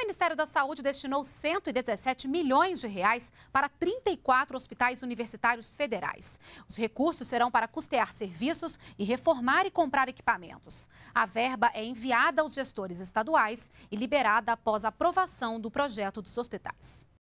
O Ministério da Saúde destinou 117 milhões de reais para 34 hospitais universitários federais. Os recursos serão para custear serviços e reformar e comprar equipamentos. A verba é enviada aos gestores estaduais e liberada após a aprovação do projeto dos hospitais.